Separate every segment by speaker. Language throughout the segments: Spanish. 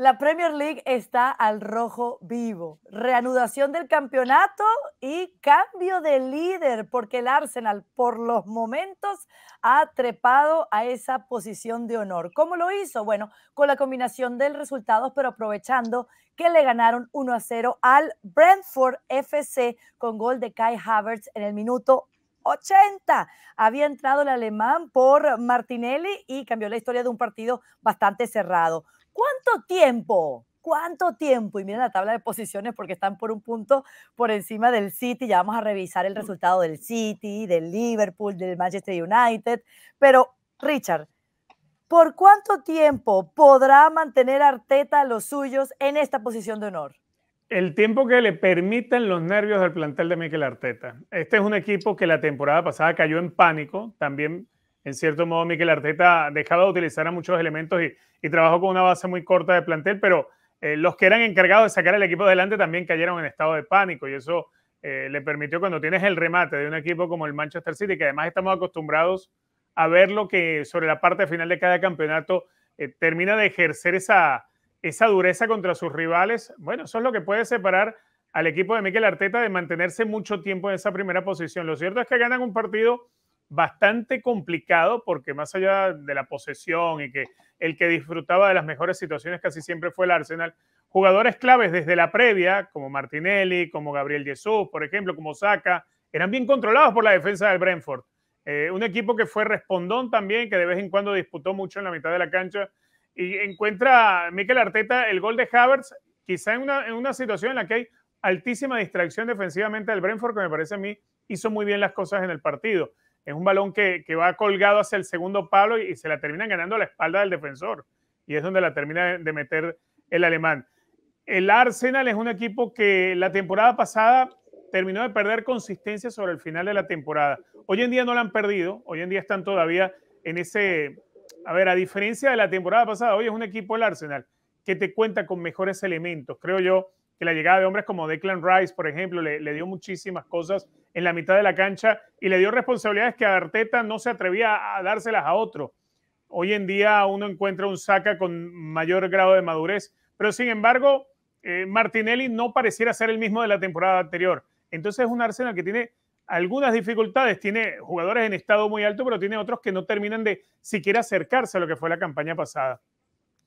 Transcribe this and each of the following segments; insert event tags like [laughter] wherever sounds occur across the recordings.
Speaker 1: La Premier League está al rojo vivo. Reanudación del campeonato y cambio de líder, porque el Arsenal por los momentos ha trepado a esa posición de honor. ¿Cómo lo hizo? Bueno, con la combinación de resultados, pero aprovechando que le ganaron 1 a 0 al Brentford FC con gol de Kai Havertz en el minuto 80. Había entrado el alemán por Martinelli y cambió la historia de un partido bastante cerrado. ¿Cuánto tiempo? ¿Cuánto tiempo? Y miren la tabla de posiciones porque están por un punto por encima del City. Ya vamos a revisar el resultado del City, del Liverpool, del Manchester United. Pero, Richard, ¿por cuánto tiempo podrá mantener Arteta los suyos en esta posición de honor?
Speaker 2: El tiempo que le permitan los nervios del plantel de Mikel Arteta. Este es un equipo que la temporada pasada cayó en pánico. También en cierto modo Miquel Arteta dejaba de utilizar a muchos elementos y, trabajó con una base muy corta de plantel, pero eh, los que eran encargados de sacar el equipo adelante también cayeron en estado de pánico y eso eh, le permitió cuando tienes el remate de un equipo como el Manchester City, que además estamos acostumbrados a ver lo que sobre la parte final de cada campeonato eh, termina de ejercer esa, esa dureza contra sus rivales. Bueno, eso es lo que puede separar al equipo de Miquel Arteta de mantenerse mucho tiempo en esa primera posición. Lo cierto es que ganan un partido bastante complicado porque más allá de la posesión y que el que disfrutaba de las mejores situaciones casi siempre fue el Arsenal, jugadores claves desde la previa, como Martinelli, como Gabriel Jesús, por ejemplo, como Saca, eran bien controlados por la defensa del Brentford. Eh, un equipo que fue respondón también, que de vez en cuando disputó mucho en la mitad de la cancha. Y encuentra Mikel Arteta el gol de Havertz, quizá en una, en una situación en la que hay altísima distracción defensivamente del Brentford, que me parece a mí hizo muy bien las cosas en el partido es un balón que, va colgado hacia el segundo palo y, se la termina ganando a la espalda del defensor. Y es donde la termina de meter el alemán. El Arsenal es un equipo que la temporada pasada terminó de perder consistencia sobre el final de la temporada. Hoy en día no la han perdido, hoy en día están todavía en ese... A ver, a diferencia de la temporada pasada, hoy es un equipo el Arsenal que te cuenta con mejores elementos. Creo yo que la llegada de hombres como Declan Rice, por ejemplo, le dio muchísimas cosas en la mitad de la cancha y le dio responsabilidades que a Arteta no se atrevía a dárselas a otro. Hoy en día uno encuentra un saca con mayor grado de madurez, pero sin embargo, eh, Martinelli no pareciera ser el mismo de la temporada anterior. Entonces es un Arsenal que tiene algunas dificultades, tiene jugadores en estado muy alto, pero tiene otros que no terminan de siquiera acercarse a lo que fue la campaña pasada.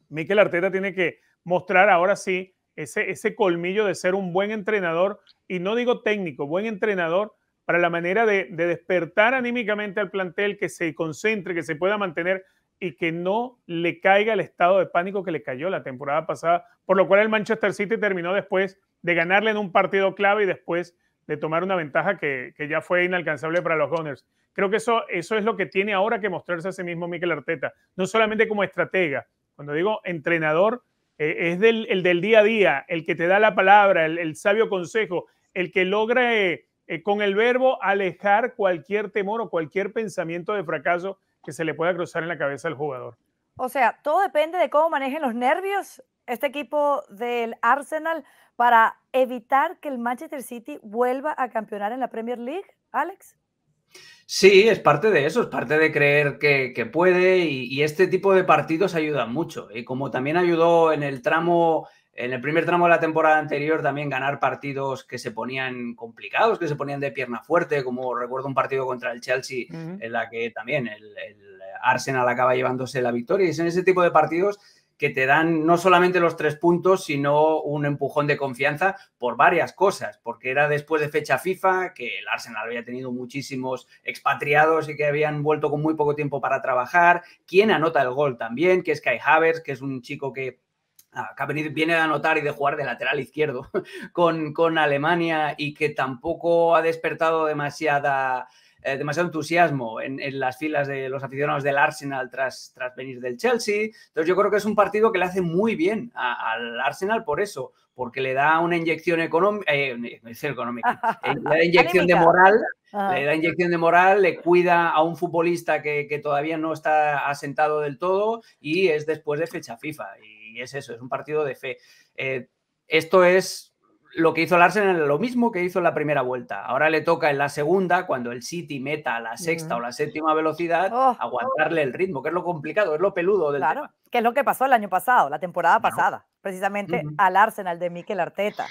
Speaker 2: Mikel Arteta tiene que mostrar ahora sí ese, ese colmillo de ser un buen entrenador, y no digo técnico, buen entrenador, para la manera de, despertar anímicamente al plantel, que se concentre, que se pueda mantener y que no le caiga el estado de pánico que le cayó la temporada pasada, por lo cual el Manchester City terminó después de ganarle en un partido clave y después de tomar una ventaja que, ya fue inalcanzable para los Gunners. Creo que eso, eso es lo que tiene ahora que mostrarse a sí mismo Mikel Arteta, no solamente como estratega, cuando digo entrenador, e, es el del día a día, el que te da la palabra, el, sabio consejo, el que logra eh, eh, con el verbo alejar cualquier temor o cualquier pensamiento de fracaso que se le pueda cruzar en la cabeza al jugador.
Speaker 1: O sea, todo depende de cómo manejen los nervios este equipo del Arsenal para evitar que el Manchester City vuelva a campeonar en la Premier League, Alex.
Speaker 3: Sí, es parte de eso, es parte de creer que, puede y, este tipo de partidos ayudan mucho. Y como también ayudó en el tramo, en el primer tramo de la temporada anterior, también ganar partidos que se ponían complicados, que se ponían de pierna fuerte, como recuerdo un partido contra el Chelsea en la que también el, el Arsenal acaba llevándose la victoria. Y es en ese tipo de partidos que te dan no solamente los tres puntos, sino un empujón de confianza por varias cosas, porque era después de fecha FIFA, que el Arsenal había tenido muchísimos expatriados y que habían vuelto con muy poco tiempo para trabajar, quien anota el gol también, que es Kai Havertz, que es un chico que ah, viene de anotar y de jugar de lateral izquierdo [laughs] con, con Alemania y que tampoco ha despertado demasiada eh, demasiado entusiasmo en, las filas de los aficionados del Arsenal tras, tras venir del Chelsea. Entonces yo creo que es un partido que le hace muy bien al Arsenal por eso, porque le da una inyección eh, económica, económica, eh, le da [laughs] inyección de moral, ah. le da inyección de moral, le cuida a un futbolista que, todavía no está asentado del todo y es después de fecha FIFA. Y es eso, es un partido de fe. esto es lo que hizo el Arsenal es lo mismo que hizo en la primera vuelta. Ahora le toca en la segunda, cuando el City meta a la sexta o la séptima velocidad, oh, oh. aguantarle el ritmo, que es lo complicado, es lo peludo del claro, tema.
Speaker 1: que es lo que pasó el año pasado, la temporada pasada, precisamente al Arsenal de Mikel Arteta.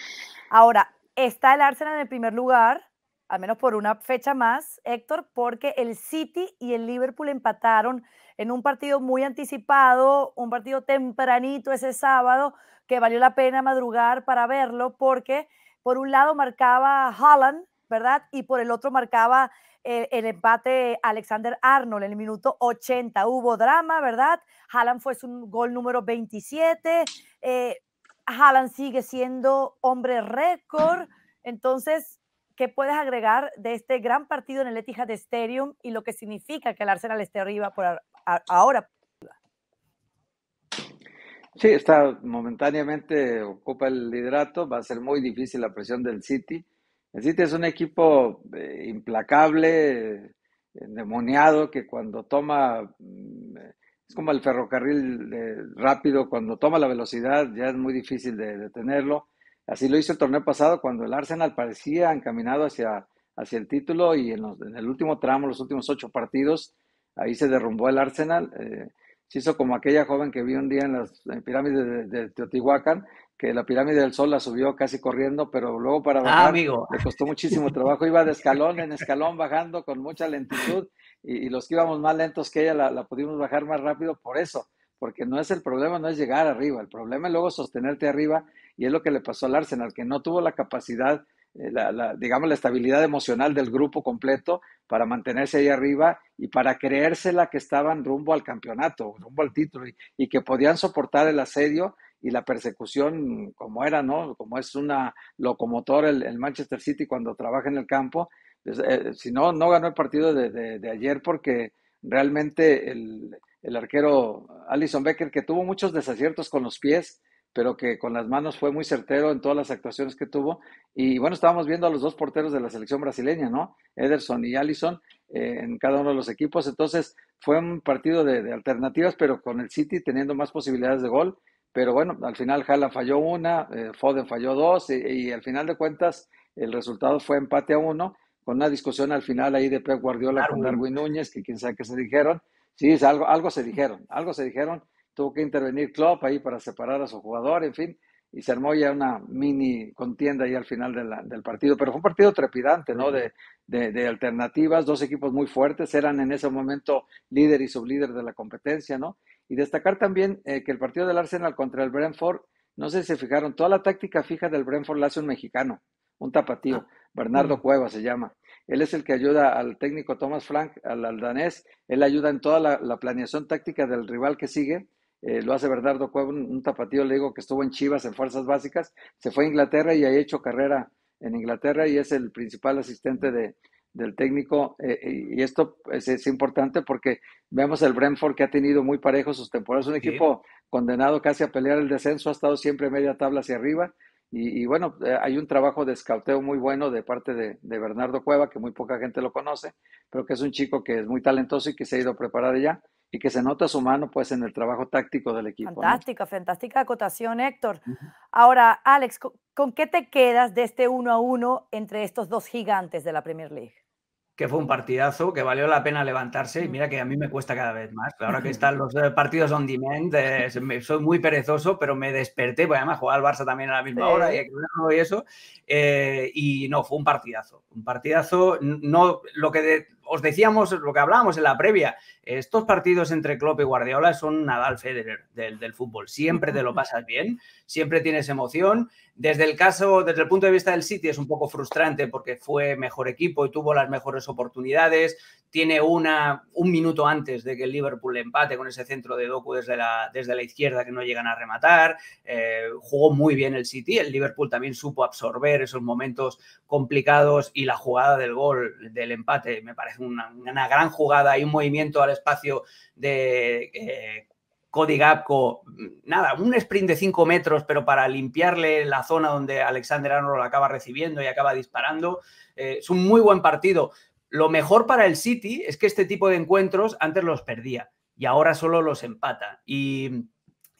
Speaker 1: Ahora, está el Arsenal en el primer lugar, al menos por una fecha más, Héctor, porque el City y el Liverpool empataron en un partido muy anticipado, un partido tempranito ese sábado, que valió la pena madrugar para verlo, porque por un lado marcaba Haaland, ¿verdad? Y por el otro marcaba eh, el, empate Alexander Arnold en el minuto 80. Hubo drama, ¿verdad? Haaland fue su gol número 27. Eh, Haaland sigue siendo hombre récord. Entonces, ¿qué puedes agregar de este gran partido en el Etihad Stadium y lo que significa que el Arsenal esté arriba por, ahora.
Speaker 4: Sí, está momentáneamente ocupa el liderato, va a ser muy difícil la presión del City. El City es un equipo eh, implacable, endemoniado, que cuando toma, mm, es como el ferrocarril eh, rápido, cuando toma la velocidad ya es muy difícil de detenerlo. Así lo hizo el torneo pasado cuando el Arsenal parecía encaminado hacia, hacia el título y en el último tramo, los últimos ocho partidos, ahí se derrumbó el Arsenal. Eh, se hizo como aquella joven que vi un día en las pirámides de, Teotihuacán, que la pirámide del sol la subió casi corriendo, pero luego para ah, bajar le costó muchísimo trabajo. Iba de escalón en escalón bajando con mucha lentitud y, los que íbamos más lentos que ella la, pudimos bajar más rápido por eso, porque no es el problema, no es llegar arriba, el problema es luego sostenerte arriba y es lo que le pasó al Arsenal, que no tuvo la capacidad eh, la, digamos, la estabilidad emocional del grupo completo para mantenerse ahí arriba y para creérsela que estaban rumbo al campeonato, rumbo al título y, que podían soportar el asedio y la persecución como era, ¿no? Como es una locomotora el, Manchester City cuando trabaja en el campo. Eh, si no, no ganó el partido de, ayer porque realmente el, el arquero Alison Becker, que tuvo muchos desaciertos con los pies, pero que con las manos fue muy certero en todas las actuaciones que tuvo. Y bueno, estábamos viendo a los dos porteros de la selección brasileña, ¿no? Ederson y Allison eh, en cada uno de los equipos. Entonces fue un partido de, alternativas, pero con el City teniendo más posibilidades de gol. Pero bueno, al final Jala falló una, eh, Foden falló dos y, al final de cuentas el resultado fue empate a uno, con una discusión al final ahí de Pep Guardiola con Darwin Núñez, que quién sabe qué se dijeron. Sí, algo, algo se dijeron, algo se dijeron tuvo que intervenir Klopp ahí para separar a su jugador, en fin, y se armó ya una mini contienda ahí al final del partido. Pero fue un partido trepidante, ¿no? De, de, alternativas, dos equipos muy fuertes, eran en ese momento líder y sublíder de la competencia, ¿no? Y destacar también eh, que el partido del Arsenal contra el Brentford, no sé si se fijaron, toda la táctica fija del Brentford la hace un mexicano, un tapatío, ah. Bernardo mm. Cueva se llama. Él es el que ayuda al técnico Thomas Frank, al, danés, él ayuda en toda la planeación táctica del rival que sigue eh, lo hace Bernardo Cueva, un, tapatío, le digo, que estuvo en Chivas, en Fuerzas Básicas, se fue a Inglaterra y ha hecho carrera en Inglaterra y es el principal asistente de, del técnico. Eh, y esto pues, es, importante porque vemos el Brentford que ha tenido muy parejo sus temporadas, un equipo condenado casi a pelear el descenso, ha estado siempre media tabla hacia arriba. Y, bueno, eh, hay un trabajo de escauteo muy bueno de parte de, Bernardo Cueva, que muy poca gente lo conoce, pero que es un chico que es muy talentoso y que se ha ido preparado ya y que se nota su mano pues en el trabajo táctico del equipo. Fantástica,
Speaker 1: fantástica acotación, Héctor. Ahora, Alex, ¿con, qué te quedas de este uno a uno entre estos dos gigantes de la Premier League?
Speaker 3: que fue un partidazo, que valió la pena levantarse y mm. mira que a mí me cuesta cada vez más. Ahora que [laughs] están los eh, partidos on demand, eh, soy muy perezoso, pero me desperté, porque además jugar al Barça también a la misma hora y, eso. Eh, y no, fue un partidazo. Un partidazo, no lo que os decíamos lo que hablábamos en la previa, estos partidos entre Klopp y Guardiola son Nadal Federer del, fútbol. Siempre te lo [laughs] pasas bien, siempre tienes emoción. Desde el caso, desde el punto de vista del City, es un poco frustrante porque fue mejor equipo y tuvo las mejores oportunidades. Tiene una un minuto antes de que el Liverpool empate con ese centro de Doku desde la, desde la izquierda que no llegan a rematar. Eh, jugó muy bien el City. El Liverpool también supo absorber esos momentos complicados y la jugada del gol del empate me parece una, gran jugada y un movimiento al espacio de eh, Cody Gapco, nada, un sprint de 5 metros, pero para limpiarle la zona donde Alexander Arnold lo acaba recibiendo y acaba disparando. Eh, es un muy buen partido. Lo mejor para el City es que este tipo de encuentros antes los perdía y ahora solo los empata. Y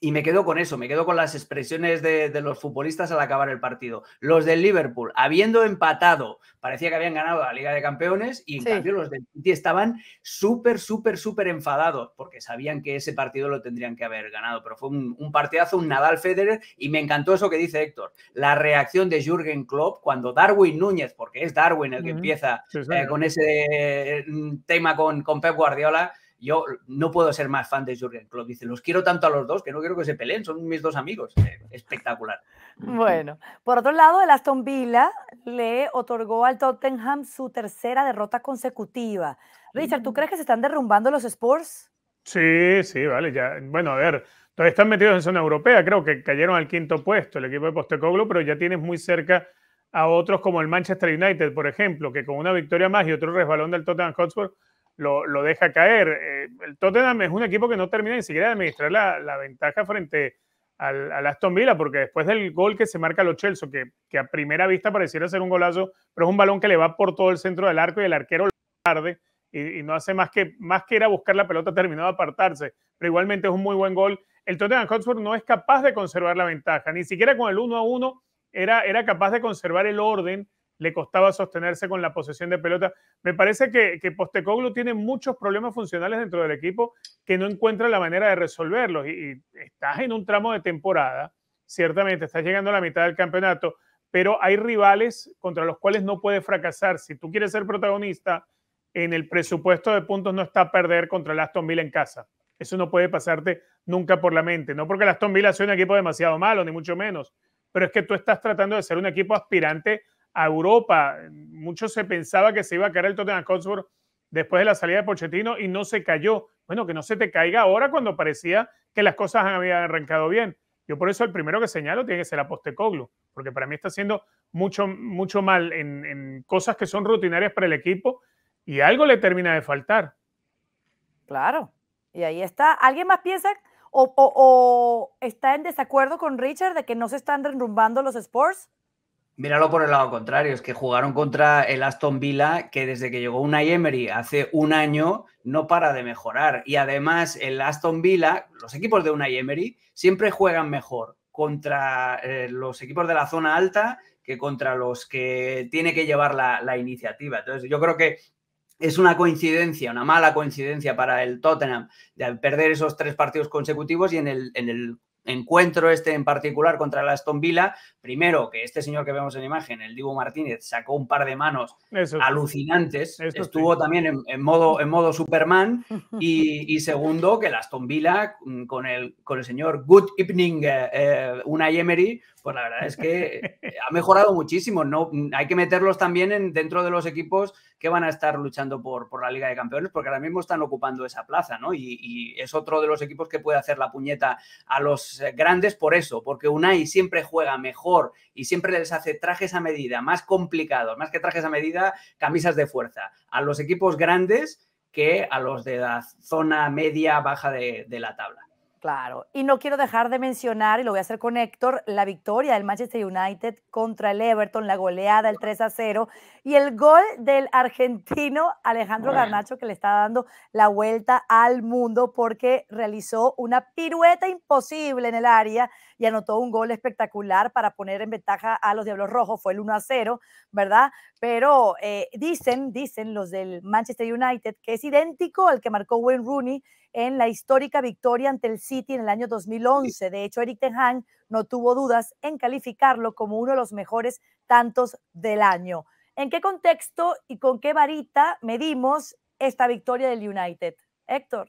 Speaker 3: y me quedo con eso, me quedo con las expresiones de, los futbolistas al acabar el partido. Los del Liverpool, habiendo empatado, parecía que habían ganado la Liga de Campeones y en cambio los del City estaban súper, súper, súper enfadados porque sabían que ese partido lo tendrían que haber ganado. Pero fue un, partidazo, un Nadal Federer y me encantó eso que dice Héctor. La reacción de Jürgen Klopp cuando Darwin Núñez, porque es Darwin el que empieza eh, con ese eh, tema con Pep Guardiola, yo no puedo ser más fan de Jürgen Klopp. Dice, los quiero tanto a los dos que no quiero que se peleen, son mis dos amigos. Eh, espectacular.
Speaker 1: Bueno, por otro lado, el Aston Villa le otorgó al Tottenham su tercera derrota consecutiva. Richard, ¿tú mm. crees que se están derrumbando los Spurs?
Speaker 2: Sí, sí, vale, ya. Bueno, a ver, todavía están metidos en zona europea, creo que cayeron al quinto puesto el equipo de Postecoglu, pero ya tienes muy cerca a otros como el Manchester United, por ejemplo, que con una victoria más y otro resbalón del Tottenham Hotspur lo, deja caer. Eh, el Tottenham es un equipo que no termina ni siquiera de administrar la, ventaja frente al, Aston Villa, porque después del gol que se marca los Chelsea, que, a primera vista pareciera ser un golazo, pero es un balón que le va por todo el centro del arco y el arquero lo tarde y, no hace más que, más que ir a buscar la pelota, terminó de apartarse, pero igualmente es un muy buen gol. El Tottenham Hotspur no es capaz de conservar la ventaja, ni siquiera con el 1 a 1 era, era capaz de conservar el orden le costaba sostenerse con la posesión de pelota. Me parece que, que Postecoglu tiene muchos problemas funcionales dentro del equipo que no encuentra la manera de resolverlos. Y, estás en un tramo de temporada, ciertamente, estás llegando a la mitad del campeonato, pero hay rivales contra los cuales no puedes fracasar. Si tú quieres ser protagonista, en el presupuesto de puntos no está a perder contra el Aston Villa en casa. Eso no puede pasarte nunca por la mente. No porque el Aston Villa sea un equipo demasiado malo, ni mucho menos, pero es que tú estás tratando de ser un equipo aspirante a Europa. Mucho se pensaba que se iba a caer el Tottenham Hotspur después de la salida de Pochettino y no se cayó. Bueno, que no se te caiga ahora cuando parecía que las cosas habían arrancado bien. Yo por eso el primero que señalo tiene que ser a porque para mí está haciendo mucho, mucho mal en, cosas que son rutinarias para el equipo y algo le termina de faltar. Claro,
Speaker 1: y ahí está. ¿Alguien más piensa o, o está en desacuerdo con Richard de que no se están derrumbando los sports?
Speaker 3: Míralo por el lado contrario, es que jugaron contra el Aston Villa, que desde que llegó una Emery hace un año no para de mejorar. Y además, el Aston Villa, los equipos de una Emery, siempre juegan mejor contra eh, los equipos de la zona alta que contra los que tiene que llevar la, iniciativa. Entonces, yo creo que es una coincidencia, una mala coincidencia para el Tottenham de perder esos tres partidos consecutivos y en el encuentro este en particular contra la Aston Villa. Primero, que este señor que vemos en imagen, el Divo Martínez, sacó un par de manos alucinantes. Estuvo también en, modo, en modo Superman. [laughs] Y, segundo, que la Aston Villa mm, con el, con el señor Good Evening eh, eh, una Emery, pues la verdad es que eh, ha mejorado muchísimo. No, mm, hay que meterlos también en, dentro de los equipos que van a estar luchando por, por la Liga de Campeones, porque ahora mismo están ocupando esa plaza, ¿no? y es otro de los equipos que puede hacer la puñeta a los grandes por eso, porque Unai siempre juega mejor y siempre les hace trajes a medida, más complicados, más que trajes a medida, camisas de fuerza, a los equipos grandes que a los de la zona media baja de la tabla.
Speaker 1: Claro, y no quiero dejar de mencionar, y lo voy a hacer con Héctor, la victoria del Manchester United contra el Everton, la goleada, el 3 a 0, y el gol del argentino Alejandro Garnacho, que le está dando la vuelta al mundo porque realizó una pirueta imposible en el área y anotó un gol espectacular para poner en ventaja a los Diablos Rojos, fue el 1 a 0, ¿verdad? Pero eh, dicen, dicen los del Manchester United que es idéntico al que marcó Wayne Rooney en la histórica victoria ante el City en el año 2011. De hecho, Eric Ten Hag no tuvo dudas en calificarlo como uno de los mejores tantos del año. ¿En qué contexto y con qué varita medimos esta victoria del United? Héctor.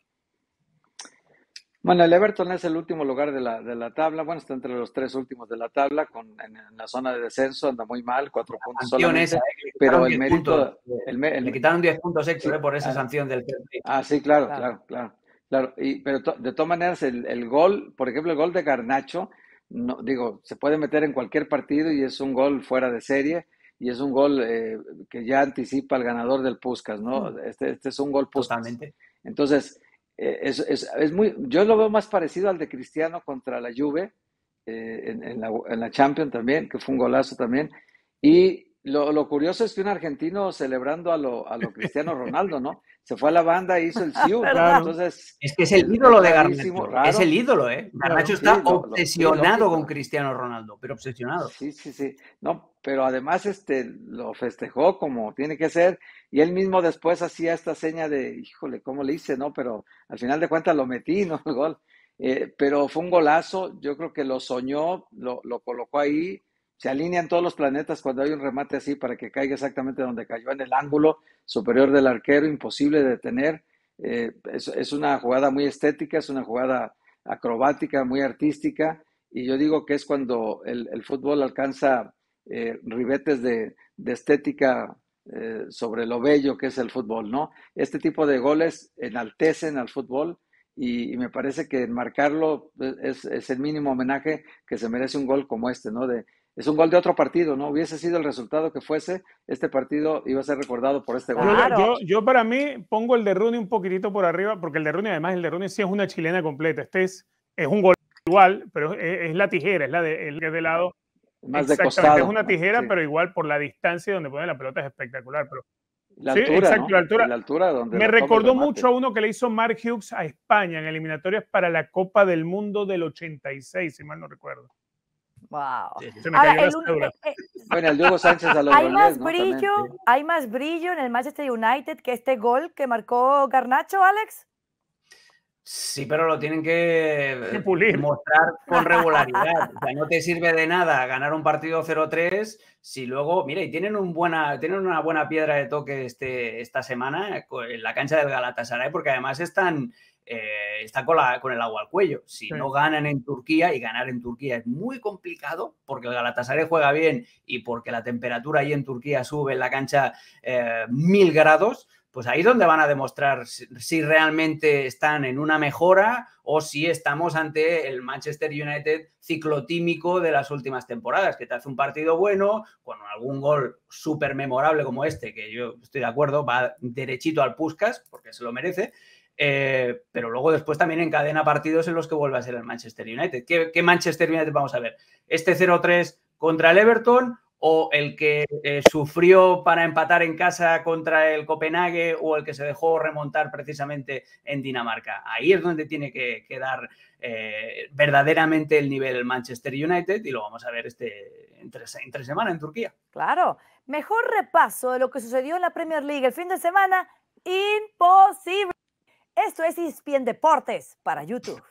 Speaker 4: Bueno, el Everton es el último lugar de la, de la tabla. Bueno, está entre los tres últimos de la tabla, con, en, la zona de descenso, anda muy mal, cuatro puntos solamente. Eh, pero el mérito. El, le quitaron diez puntos, extra eh, por esa sanción del. Ah, sí, claro, claro. claro. Claro, pero de todas maneras, el, gol, por ejemplo, el gol de Garnacho, digo, se puede meter en cualquier partido y es un gol fuera de serie y es un gol eh, que ya anticipa al ganador del Puskas, ¿no? Mm. Este, este, es un gol Puskas. Entonces, eh, es, es, muy, yo lo veo más parecido al de Cristiano contra la Juve, eh, en, la, en Champions también, que fue un golazo también. Y lo, lo curioso es que un argentino celebrando a lo, a lo Cristiano Ronaldo, ¿no? [laughs] se fue a la banda e hizo el [laughs] Sioux, Entonces,
Speaker 3: es que es el ídolo de Garnacho. Es el ídolo, ¿eh? Garnacho está obsesionado con Cristiano
Speaker 4: Ronaldo, pero obsesionado. Sí, sí, sí. No, pero además este, lo festejó como tiene que ser. Y él mismo después hacía esta seña de, híjole, ¿cómo le hice? No, pero al final de cuentas lo metí, ¿no? [laughs] El gol. Eh, pero fue un golazo. Yo creo que lo soñó, lo, lo colocó ahí se alinean todos los planetas cuando hay un remate así para que caiga exactamente donde cayó en el ángulo superior del arquero, imposible de detener. Eh, es, una jugada muy estética, es una jugada acrobática, muy artística, y yo digo que es cuando el, fútbol alcanza eh, ribetes de, estética eh, sobre lo bello que es el fútbol, ¿no? Este tipo de goles enaltecen al fútbol, y, me parece que enmarcarlo es, es, el mínimo homenaje que se merece un gol como este, ¿no? De, es un gol de otro partido, ¿no? Hubiese sido el resultado que fuese, este partido iba a ser recordado por este gol.
Speaker 2: Yo, para mí pongo el de Rooney un poquitito por arriba, porque el de Rooney, además, el de Rooney sí es una chilena completa. Este es, es un gol igual, pero es, la tijera, es la de, lado.
Speaker 1: Más de costado. Es una
Speaker 2: tijera, pero igual por la distancia donde pone la pelota es espectacular. Pero, la altura, la altura. La altura donde Me recordó mucho a uno que le hizo Mark Hughes a España en eliminatorias para la Copa del Mundo del 86, si mal no recuerdo.
Speaker 1: Wow. Eh, eh,
Speaker 4: bueno, el Sánchez Hay
Speaker 2: más brillo,
Speaker 1: hay más brillo en el Manchester United que este gol que marcó Garnacho, Alex.
Speaker 3: Sí, pero lo tienen que pulir. mostrar con regularidad. [laughs] o sea, no te sirve de nada ganar un partido 0-3 si luego, mire, y tienen, un buena, una buena piedra de toque este, esta semana eh, en la cancha del Galatasaray, porque además están, eh, está con, el agua al cuello. Si no ganan en Turquía, y ganar en Turquía es muy complicado porque el Galatasaray juega bien y porque la temperatura ahí en Turquía sube en la cancha eh, mil grados, pues ahí es donde van a demostrar si, realmente están en una mejora o si estamos ante el Manchester United ciclotímico de las últimas temporadas, que te hace un partido bueno, con algún gol súper memorable como este, que yo estoy de acuerdo, va derechito al Puskas, porque se lo merece, eh, pero luego después también encadena partidos en los que vuelve a ser el Manchester United. ¿Qué, Manchester United vamos a ver? ¿Este 0-3 contra el Everton o el que eh, sufrió para empatar en casa contra el Copenhague o el que se dejó remontar precisamente en Dinamarca. Ahí es donde tiene que, quedar eh, verdaderamente el nivel el Manchester United y lo vamos a ver este entre
Speaker 1: semana en Turquía. Claro, mejor repaso de lo que sucedió en la Premier League el fin de semana, imposible. Esto es ESPN Deportes para YouTube.